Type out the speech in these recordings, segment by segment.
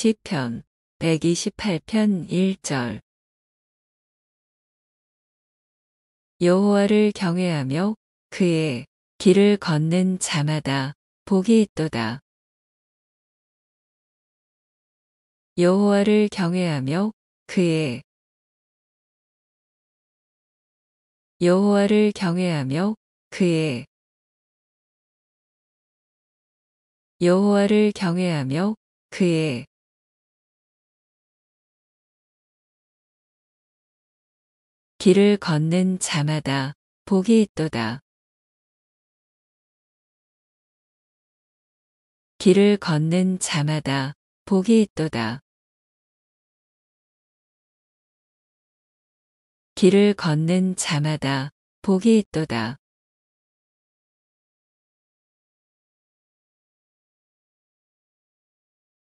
시편 128편 1절 여호와를 경외하며 그의 길을 걷는 자마다 복이 있도다. 여호와를 경외하며 그의 여호와를 경외하며 그의 여호와를 경외하며 그의 길을 걷는 자마다 복이 있도다. 길을 걷는 자마다 복이 있도다. 길을 걷는 자마다 복이 있도다.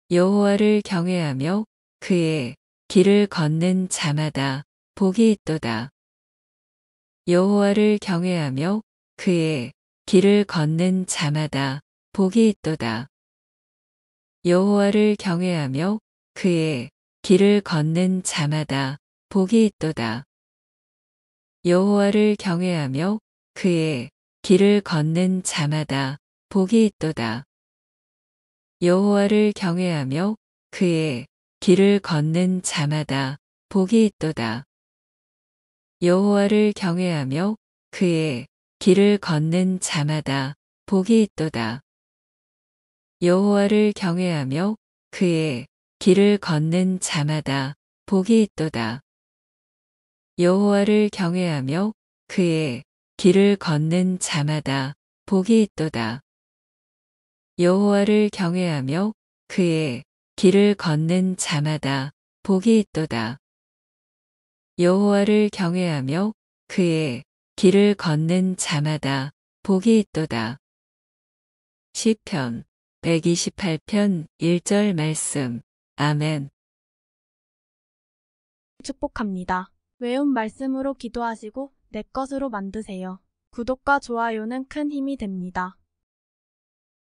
여호와를 경외하며 그의 길을 걷는 자마다 복이 있도다. 여호와를 경외하며 그의 길을 걷는 자마다 복이 있도다. 여호와를 경외하며 그의 길을 걷는 자마다 복이 있도다. 여호와를 경외하며 그의 길을 걷는 자마다 복이 있도다. 여호와를 경외하며 그의 길을 걷는 자마다 복이 있도다. 여호와를 경외하며 그의 길을 걷는 자마다 복이 있도다. 여호와를 경외하며 그의 길을 걷는 자마다 복이 있도다. 여호와를 경외하며 그의 길을 걷는 자마다 복이 있도다. 여호와를 경외하며 그의 길을 걷는 자마다 복이 있도다. 여호와를 경외하며 그의 길을 걷는 자마다 복이 있도다. 시편 128편 1절 말씀. 아멘. 축복합니다. 외운 말씀으로 기도하시고 내 것으로 만드세요. 구독과 좋아요는 큰 힘이 됩니다.